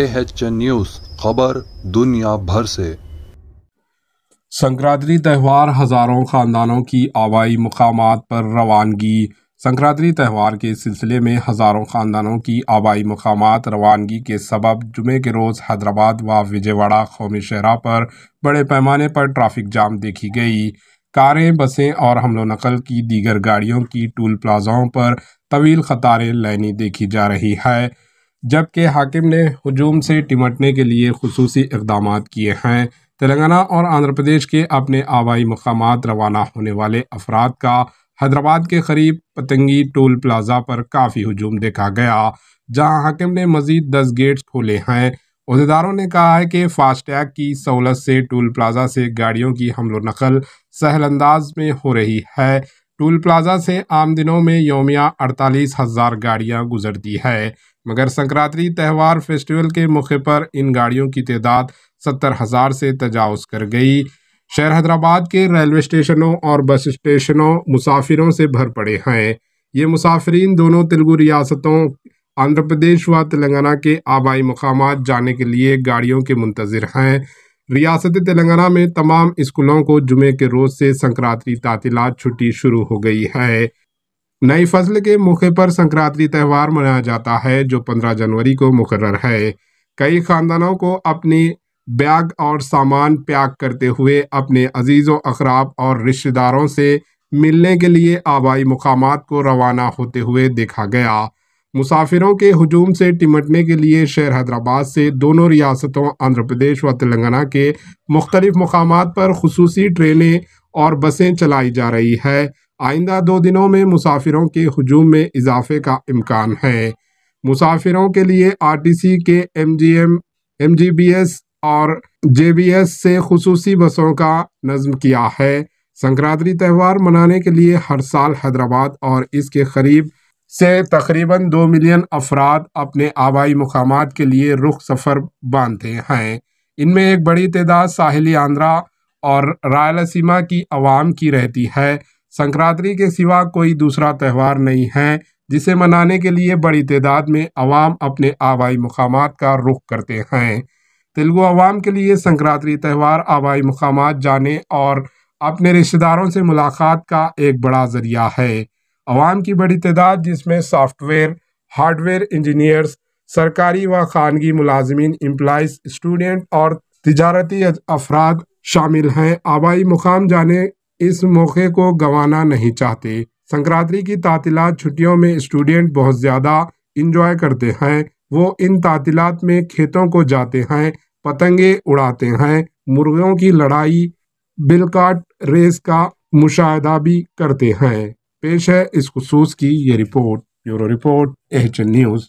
ए news खबर दुनिया भर से संक्रांति त्यौहार हज़ारों ख़ानदानों की आवाई मकाम पर रवानगी संक्रांति त्यौहार के सिलसिले में हज़ारों ख़ानदानों की आबाई मकाम रवानगी के सबब जुमे के रोज़ हैदराबाद व विजयवाड़ा कौमी शहरा पर बड़े पैमाने पर ट्रैफिक जाम देखी गई कारें बसें और हमलो नकल की दीगर गाड़ियों की टूल प्लाजाओं पर तवील क़तारें लाइनी देखी जा रही है जबकि हाकिम ने हजूम से टिमटने के लिए खसूस इकदाम किए हैं तेलंगाना और आंध्र प्रदेश के अपने आबाई मकाम रवाना होने वाले अफराद का हैदराबाद के करीब पतंगी टोल प्लाजा पर काफ़ी हजूम देखा गया जहां हाकिम ने मजीद दस गेट्स खोले हैं अहदेदारों ने कहा है कि फास्टैग की सहूलत से टोल प्लाजा से गाड़ियों की हमलो नकल सहलानंदाज में हो रही है टोल प्लाजा से आम दिनों में योमिया अड़तालीस हज़ार गाड़ियाँ गुजरती है मगर संक्रांति त्यौहार फेस्टिवल के मौके पर इन गाड़ियों की तादाद सत्तर हज़ार से तजावज़ कर गई शहर हैदराबाद के रेलवे स्टेशनों और बस स्टेशनों मुसाफिरों से भर पड़े हैं ये मुसाफरीन दोनों तेलुगु रियासतों आंध्र प्रदेश व तेलंगाना के आबाई मकाम जाने के लिए गाड़ियों के मुंतजर हैं रियासत तेलंगाना में तमाम स्कूलों को जुमे के रोज़ से संक्रांति तातीलत छुट्टी शुरू हो गई है नई फसल के मौके पर संक्रांति त्यौहार मनाया जाता है जो 15 जनवरी को मुकर्र है कई खानदानों को अपने बैग और सामान प्याक करते हुए अपने अजीज़ व अखराब और रिश्तेदारों से मिलने के लिए आबाई मकाम को रवाना होते हुए देखा गया मुसाफिरों के हजूम से टिमटने के लिए शहर हैदराबाद से दोनों रियासतों आंध्र प्रदेश व तेलंगाना के मुख्तलिफ मकाम पर खसूसी ट्रेनें और बसें चलाई जा रही है आइंदा दो दिनों में मुसाफिरों के हजूम में इजाफे का इम्कान है मुसाफिरों के लिए are T C K M G M M G B S और जे बी एस से खसूस बसों का नज्म किया है संक्रांति त्यौहार मनाने के लिए हर साल हैदराबाद और इसके करीब से तकरीबन दो मिलियन अफराद अपने आबाई मकाम के लिए रुख सफ़र बांधते हैं इनमें एक बड़ी तदाद साहिली आंध्रा और रायलसीमा की आवाम की रहती है संक्रांति के सिवा कोई दूसरा त्यौहार नहीं है जिसे मनाने के लिए बड़ी तादाद में आवाम अपने आबाई मकाम का रुख करते हैं तेलुगु आवाम के लिए संक्रांति त्यौहार आबाई मकाम जाने और अपने रिश्तेदारों से मुलाकात का एक बड़ा ज़रिया है आवाम की बड़ी तादाद जिसमें सॉफ्टवेयर हार्डवेयर इंजीनियर्स सरकारी व खानगी मुलाजमीन एम्प्लाइज स्टूडेंट और तजारती अफराद शामिल हैं आबाई मुकाम जाने इस मौके को गंवाना नहीं चाहते संक्रांति की तातीलात छुट्टियों में स्टूडेंट बहुत ज़्यादा इंजॉय करते हैं वो इन तातीलात में खेतों को जाते हैं पतंगे उड़ाते हैं मुर्गियों की लड़ाई बिलकाट रेस का मुशाह भी करते हैं पेश है इस खसूस की ये report bureau report H news